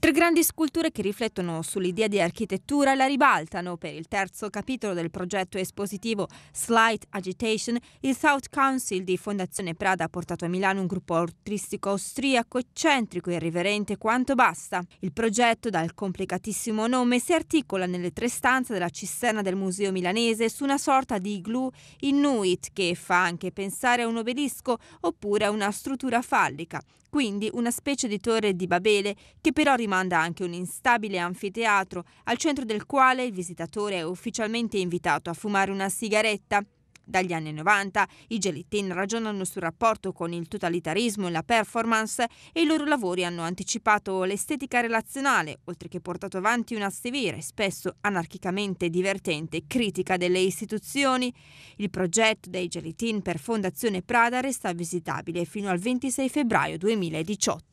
Tre grandi sculture che riflettono sull'idea di architettura la ribaltano per il terzo capitolo del progetto espositivo Slight Agitation. Il South Council di Fondazione Prada ha portato a Milano un gruppo artistico austriaco eccentrico e irriverente quanto basta. Il progetto, dal complicatissimo nome, si articola nelle tre stanze della cisterna del Museo Milanese su una sorta di igloo inuit che fa anche pensare a un obelisco oppure a una struttura fallica, quindi una specie di torre di Babele che però rimane rimanda anche un instabile anfiteatro al centro del quale il visitatore è ufficialmente invitato a fumare una sigaretta. Dagli anni 90 i Gelitin ragionano sul rapporto con il totalitarismo e la performance e i loro lavori hanno anticipato l'estetica relazionale, oltre che portato avanti una severa e spesso anarchicamente divertente critica delle istituzioni. Il progetto dei Gelitin per Fondazione Prada resta visitabile fino al 26 febbraio 2018.